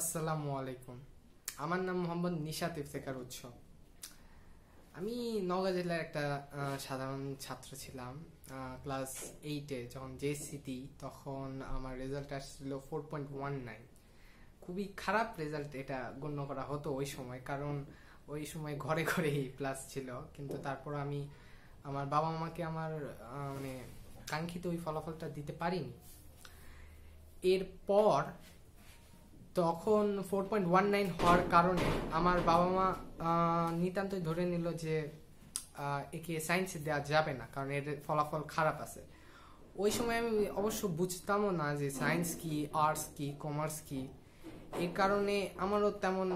আসসালামু আলাইকুম আমার নাম মোহাম্মদ নিশা ইফতেকার উৎস আমি নওগাঁ জেলার একটা সাধারণ ছাত্র ছিলাম ক্লাস এইটে যখন জেএসসি দিই তখন আমার রেজাল্ট আসছিল ফোর পয়েন্ট ওয়ান নাইন খুবই খারাপ রেজাল্ট এটা গণ্য করা হতো ওই সময় কারণ ওই সময় ঘরে ঘরেই প্লাস ছিল কিন্তু তারপর আমি আমার বাবা মাকে আমার মানে কাঙ্ক্ষিত ওই ফলাফলটা দিতে পারিনি এরপর তখন ফোর পয়েন্ট ওয়ান নাইন হওয়ার কারণে আমার বাবা মা নিতান্তই ধরে নিল যে একে সায়েন্সে দেওয়া যাবে না কারণ এর ফলাফল খারাপ আছে ওই সময় আমি অবশ্য বুঝতামও না যে সায়েন্স কি আর্টস কি কমার্স কি এ কারণে আমারও তেমন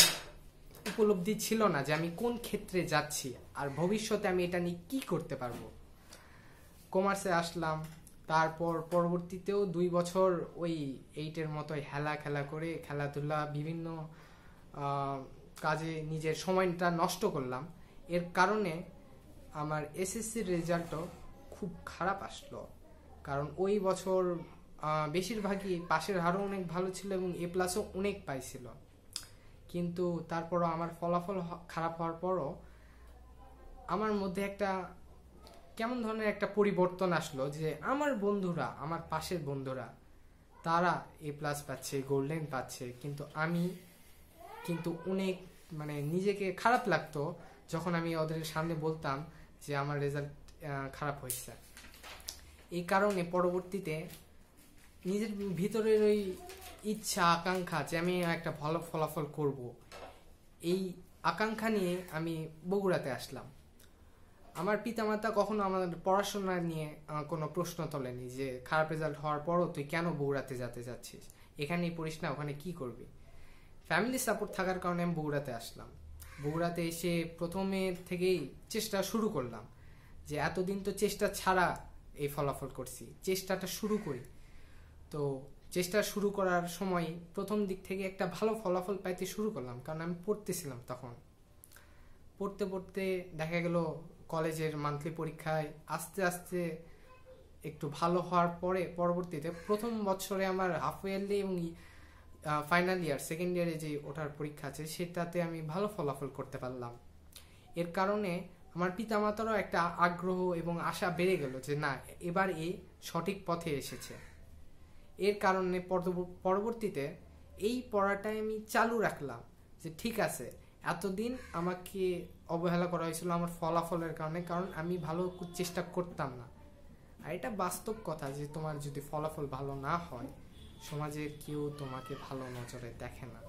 উপলব্ধি ছিল না যে আমি কোন ক্ষেত্রে যাচ্ছি আর ভবিষ্যতে আমি এটা নিয়ে কি করতে পারবো কমার্সে আসলাম তারপর পরবর্তীতেও দুই বছর ওই এইটের মতো হেলা খেলা করে খেলাধুলা বিভিন্ন কাজে নিজের সময়টা নষ্ট করলাম এর কারণে আমার এসএসসির রেজাল্টও খুব খারাপ আসলো কারণ ওই বছর বেশিরভাগই পাশের হারও অনেক ভালো ছিল এবং এ প্লাসও অনেক পাইছিল কিন্তু তারপরও আমার ফলাফল খারাপ হওয়ার পরও আমার মধ্যে একটা কেমন ধরনের একটা পরিবর্তন আসলো যে আমার বন্ধুরা আমার পাশের বন্ধুরা তারা এ প্লাস পাচ্ছে গোল্ডেন পাচ্ছে কিন্তু আমি কিন্তু অনেক মানে নিজেকে খারাপ লাগতো যখন আমি ওদের সামনে বলতাম যে আমার রেজাল্ট খারাপ হয়েছে এই কারণে পরবর্তীতে নিজের ভিতরের ওই ইচ্ছা আকাঙ্ক্ষা যে আমি একটা ভালো ফলাফল করব এই আকাঙ্ক্ষা নিয়ে আমি বগুড়াতে আসলাম আমার পিতামাতা কখনো আমার পড়াশোনা নিয়ে কোনো প্রশ্ন তোলেনি যে খারাপ রেজাল্ট হওয়ার পরও তুই কেন বগুড়াতে যেতে চাচ্ছিস এখানেই পড়িস না ওখানে কি করবি ফ্যামিলি সাপোর্ট থাকার কারণে আমি বগুড়াতে আসলাম বগুড়াতে এসে প্রথমে থেকেই চেষ্টা শুরু করলাম যে এতদিন তো চেষ্টা ছাড়া এই ফলাফল করছি চেষ্টাটা শুরু করি তো চেষ্টা শুরু করার সময় প্রথম দিক থেকে একটা ভালো ফলাফল পাইতে শুরু করলাম কারণ আমি পড়তেছিলাম তখন পড়তে পড়তে দেখা গেল কলেজের মান্থলি পরীক্ষায় আস্তে আস্তে একটু ভালো হওয়ার পরে পরবর্তীতে প্রথম বছরে আমার হাফ ইয়ারলি এবং ফাইনাল ইয়ার সেকেন্ড ইয়ারে যে ওঠার পরীক্ষা আছে সেটাতে আমি ভালো ফলাফল করতে পারলাম এর কারণে আমার পিতামাতারও একটা আগ্রহ এবং আশা বেড়ে গেল যে না এবার এ সঠিক পথে এসেছে এর কারণে পরবর্তীতে এই পড়াটাই আমি চালু রাখলাম যে ঠিক আছে এতদিন আমাকে অবহেলা করা হয়েছিল আমার ফলাফলের কারণে কারণ আমি ভালো চেষ্টা করতাম না আর এটা বাস্তব কথা যে তোমার যদি ফলাফল ভালো না হয় সমাজে কেউ তোমাকে ভালো নজরে দেখে না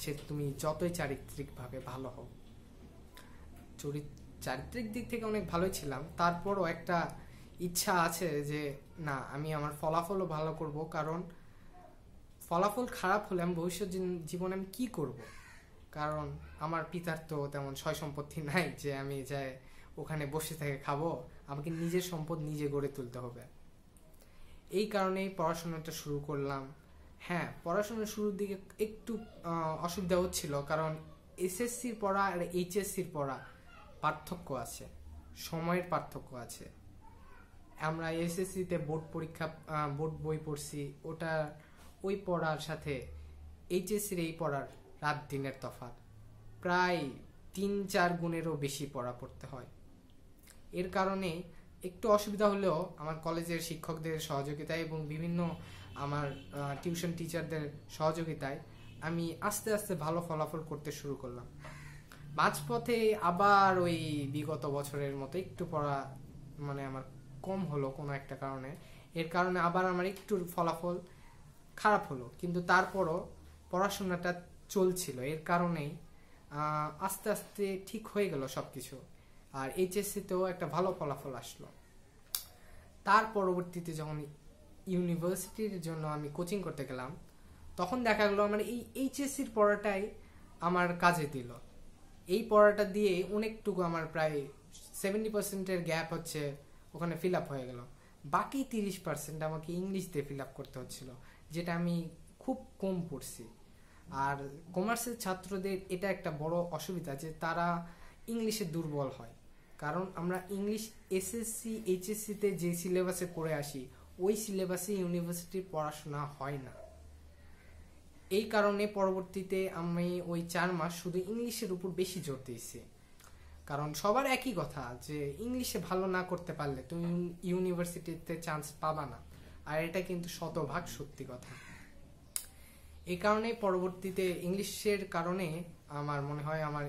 সে তুমি যতই চারিত্রিকভাবে ভালো হও চারিত্রিক দিক থেকে অনেক ভালোই ছিলাম তারপরও একটা ইচ্ছা আছে যে না আমি আমার ফলাফলও ভালো করব কারণ ফলাফল খারাপ হলে আমি ভবিষ্যৎ জীবনে আমি কী করবো কারণ আমার পিতার তো তেমন সয় সম্পত্তি নাই যে আমি যাই ওখানে বসে থেকে খাবো আমাকে নিজের সম্পদ নিজে গড়ে তুলতে হবে এই কারণেই পড়াশোনাটা শুরু করলাম হ্যাঁ পড়াশোনার শুরুর দিকে একটু অসুবিধা হচ্ছিল কারণ এসএসসির পড়া আর এইচএসসির পড়া পার্থক্য আছে সময়ের পার্থক্য আছে আমরা এসএসসিতে বোর্ড পরীক্ষা বোর্ড বই পড়ছি ওটা ওই পড়ার সাথে এইচএসসির এই পড়ার রাত দিনের তফাৎ প্রায় তিন চার গুণেরও বেশি পড়া পড়তে হয় এর কারণে একটু অসুবিধা হলেও আমার কলেজের শিক্ষকদের সহযোগিতায় এবং বিভিন্ন আমার টিউশন টিচারদের সহযোগিতায় আমি আস্তে আস্তে ভালো ফলাফল করতে শুরু করলাম মাঝপথে আবার ওই বিগত বছরের মতো একটু পড়া মানে আমার কম হলো কোনো একটা কারণে এর কারণে আবার আমার একটু ফলাফল খারাপ হলো কিন্তু তারপরও পড়াশোনাটা চলছিল এর কারণেই আস্তে আস্তে ঠিক হয়ে গেল সব কিছু আর এইচএসসিতেও একটা ভালো ফলাফল আসলো তার পরবর্তীতে যখন ইউনিভার্সিটির জন্য আমি কোচিং করতে গেলাম তখন দেখা গেলো আমার মানে এই এইচএসসির পড়াটাই আমার কাজে দিল এই পড়াটা দিয়ে অনেকটুকু আমার প্রায় সেভেন্টি পার্সেন্টের গ্যাপ হচ্ছে ওখানে ফিল আপ হয়ে গেল বাকি তিরিশ পার্সেন্ট আমাকে ইংলিশ দিয়ে ফিল আপ করতে হচ্ছিল যেটা আমি খুব কম পড়ছি আর কমার্সের ছাত্রদের এটা একটা বড় অসুবিধা যে তারা ইংলিশে দুর্বল হয় কারণ আমরা ইংলিশ এসএসসি এইচএসসিতে যে সিলেবাসে করে আসি ওই সিলেবাসে ইউনিভার্সিটির পড়াশোনা হয় না এই কারণে পরবর্তীতে আমি ওই চার মাস শুধু ইংলিশের উপর বেশি জোর দিয়েছি কারণ সবার একই কথা যে ইংলিশে ভালো না করতে পারলে তুমি ইউনিভার্সিটিতে চান্স পাবা না আর এটা কিন্তু শতভাগ সত্যি কথা এই কারণে পরবর্তীতে ইংলিশের কারণে আমার মনে হয় আমার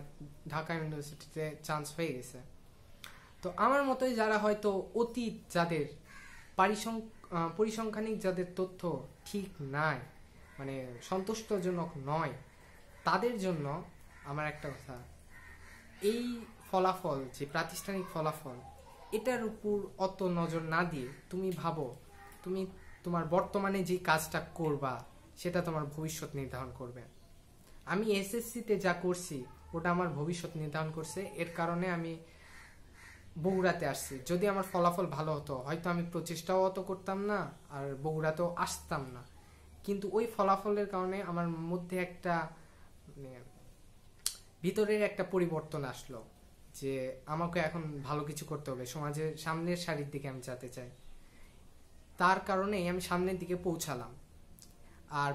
ঢাকা ইউনিভার্সিটিতে চান্স হয়ে গেছে তো আমার মতোই যারা হয়তো অতীত যাদের পরিসংখ্যানিক যাদের তথ্য ঠিক নাই মানে সন্তুষ্টজনক নয় তাদের জন্য আমার একটা কথা এই ফলাফল যে প্রাতিষ্ঠানিক ফলাফল এটার উপর অত নজর না দিয়ে তুমি ভাবো তুমি তোমার বর্তমানে যে কাজটা করবা সেটা তোমার ভবিষ্যৎ নির্ধারণ করবে আমি এসএসসিতে যা করছি ওটা আমার ভবিষ্যৎ নির্ধারণ করছে এর কারণে আমি বগুড়াতে আসছি যদি আমার ফলাফল ভালো হতো হয়তো আমি প্রচেষ্টাও অত করতাম না আর বগুড়াতেও আসতাম না কিন্তু ওই ফলাফলের কারণে আমার মধ্যে একটা মানে, ভিতরের একটা পরিবর্তন আসলো যে আমাকে এখন ভালো কিছু করতে হবে সমাজের সামনের সারির দিকে আমি যেতে চাই তার কারণেই আমি সামনের দিকে পৌঁছালাম আর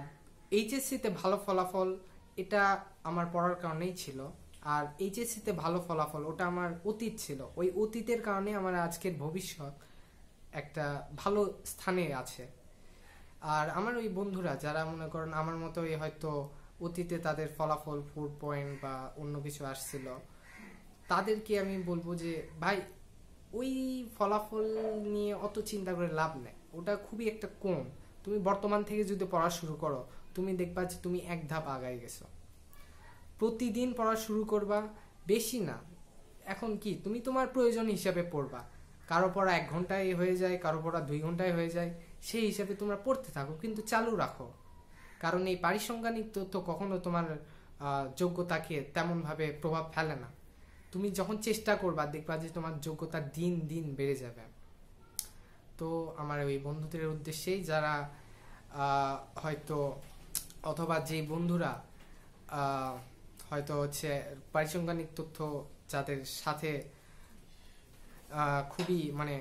এইচএসসিতে ভালো ফলাফল এটা আমার পড়ার কারণেই ছিল আর এইচএসসিতে ভালো ফলাফল ওটা আমার অতীত ছিল ওই অতীতের কারণে আমার আজকের ভবিষ্যৎ একটা ভালো স্থানে আছে আর আমার ওই বন্ধুরা যারা মনে করেন আমার মতোই হয়তো অতীতে তাদের ফলাফল ফোর পয়েন্ট বা অন্য কিছু আসছিল তাদেরকে আমি বলবো যে ভাই ওই ফলাফল নিয়ে অত চিন্তা করে লাভ নেই ওটা খুবই একটা কম তুমি বর্তমান থেকে যদি পড়া শুরু করো তুমি দেখবা যে তুমি এক ধাপ আগায় গেছো প্রতিদিন পড়া শুরু করবা বেশি না এখন কি তুমি তোমার প্রয়োজন হিসাবে পড়বা কারো পড়া এক ঘন্টায় হয়ে যায় কারো পড়া দুই ঘন্টায় হয়ে যায় সেই হিসাবে তোমরা পড়তে থাকো কিন্তু চালু রাখো কারণ এই পারিসংখ্যানিক তথ্য কখনো তোমার যোগ্যতাকে তেমনভাবে প্রভাব ফেলে না তুমি যখন চেষ্টা করবা দেখবা যে তোমার যোগ্যতা দিন দিন বেড়ে যাবে তো আমার ওই বন্ধুদের উদ্দেশ্যেই যারা হয়তো অথবা যে বন্ধুরা হয়তো হচ্ছে পারিসংখ্যানিক তথ্য যাদের সাথে খুবই মানে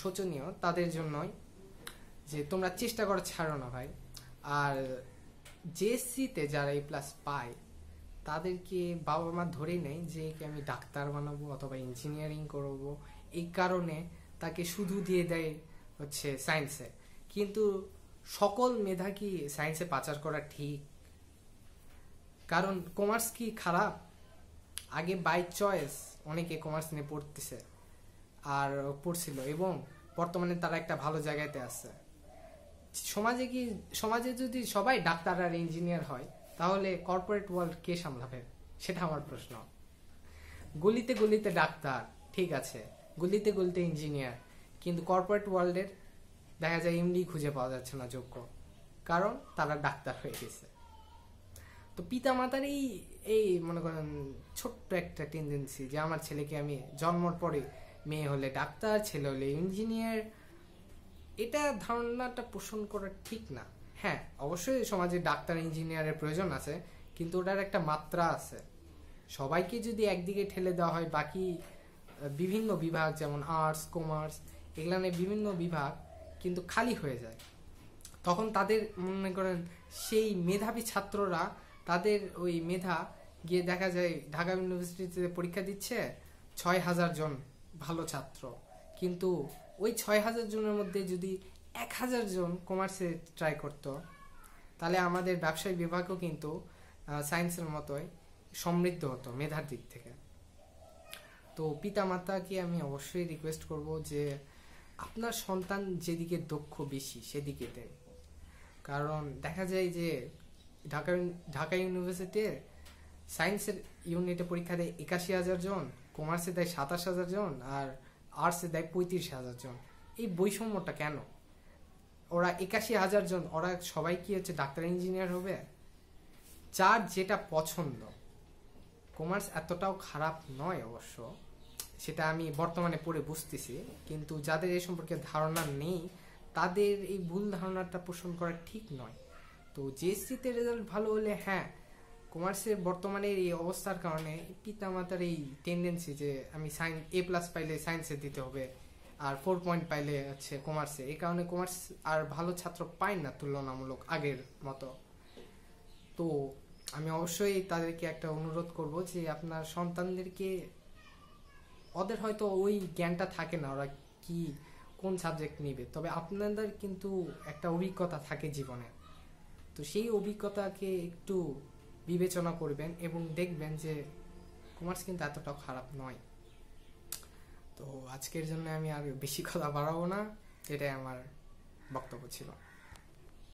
শোচনীয় তাদের জন্যই যে তোমরা চেষ্টা করে ছাড়ো না ভাই আর জেএসসিতে যারা এই প্লাস পায় তাদেরকে বাবা মা ধরেই নেয় যে আমি ডাক্তার বানাবো অথবা ইঞ্জিনিয়ারিং করবো এই কারণে তাকে শুধু দিয়ে দেয় হচ্ছে সায়েন্সে কিন্তু সকল মেধা কি সায়েন্সে পাচার করা ঠিক কারণ কমার্স কি খারাপ আগে বাই চয়েস অনেকে কমার্স নিয়ে পড়তেছে আর পড়ছিল এবং বর্তমানে তারা একটা ভালো জায়গাতে আছে সমাজে কি সমাজে যদি সবাই ডাক্তার আর ইঞ্জিনিয়ার হয় তাহলে কর্পোরেট ওয়ার্ল্ড কে সামলাবে সেটা আমার প্রশ্ন গলিতে গলিতে ডাক্তার ঠিক আছে গলিতে গলিতে ইঞ্জিনিয়ার কিন্তু কর্পোরেট ওয়ার্ল্ডের দেখা যায় এমনি খুঁজে পাওয়া যাচ্ছে না যোগ্য কারণ তারা ডাক্তার হয়ে গেছে তো পিতা মাতার এই এই মনে করেন ছোট্ট একটা টেন্ডেন্সি যে আমার ছেলেকে আমি জন্মর পরে মেয়ে হলে ডাক্তার ছেলে হলে ইঞ্জিনিয়ার এটা ধারণাটা পোষণ করা ঠিক না হ্যাঁ অবশ্যই সমাজে ডাক্তার ইঞ্জিনিয়ারের প্রয়োজন আছে কিন্তু ওটার একটা মাত্রা আছে সবাইকে যদি একদিকে ঠেলে দেওয়া হয় বাকি বিভিন্ন বিভাগ যেমন আর্টস কমার্স এগুলানে বিভিন্ন বিভাগ কিন্তু খালি হয়ে যায় তখন তাদের মনে করেন সেই মেধাবী ছাত্ররা তাদের ওই মেধা গিয়ে দেখা যায় ঢাকা ইউনিভার্সিটিতে পরীক্ষা দিচ্ছে ছয় হাজার জন ভালো ছাত্র কিন্তু ওই ছয় হাজার জনের মধ্যে যদি এক হাজার জন কমার্সে ট্রাই করতো তাহলে আমাদের ব্যবসায়ী বিভাগও কিন্তু সায়েন্সের মতোই সমৃদ্ধ হতো মেধার দিক থেকে তো পিতা মাতাকে আমি অবশ্যই রিকোয়েস্ট করব যে আপনার সন্তান যেদিকে দক্ষ বেশি সেদিকে দেন কারণ দেখা যায় যে ঢাকা ঢাকা ইউনিভার্সিটির সায়েন্সের ইউনিটে পরীক্ষা দেয় একাশি হাজার জন কমার্সে দেয় সাতাশ হাজার জন আর আর্টসে দেয় পঁয়ত্রিশ হাজার জন এই বৈষম্যটা কেন ওরা একাশি হাজার জন ওরা সবাই কি হচ্ছে ডাক্তার ইঞ্জিনিয়ার হবে যার যেটা পছন্দ কমার্স এতটাও খারাপ নয় অবশ্য সেটা আমি বর্তমানে পড়ে বুঝতেছি কিন্তু যাদের এ সম্পর্কে ধারণা নেই তাদের এই ভুল ধারণাটা পোষণ করা ঠিক নয় তো জেএসসিতে রেজাল্ট ভালো হলে হ্যাঁ কমার্সের বর্তমানে এই অবস্থার কারণে পিতামাতার এই টেন্ডেন্সি যে আমি সাইন এ প্লাস পাইলে সায়েন্সে দিতে হবে আর ফোর পয়েন্ট পাইলে হচ্ছে কমার্সে এই কারণে কমার্স আর ভালো ছাত্র পায় না তুলনামূলক আগের মতো তো আমি অবশ্যই তাদেরকে একটা অনুরোধ করব যে আপনার সন্তানদেরকে ওদের হয়তো ওই জ্ঞানটা থাকে না ওরা কি কোন সাবজেক্ট নিবে তবে আপনাদের কিন্তু একটা অভিজ্ঞতা থাকে জীবনে তো সেই অভিজ্ঞতাকে একটু বিবেচনা করবেন এবং দেখবেন যে কমার্স কিন্তু এতটাও খারাপ নয় তো আজকের জন্য আমি আর বেশি কথা বাড়াবো না এটাই আমার বক্তব্য ছিল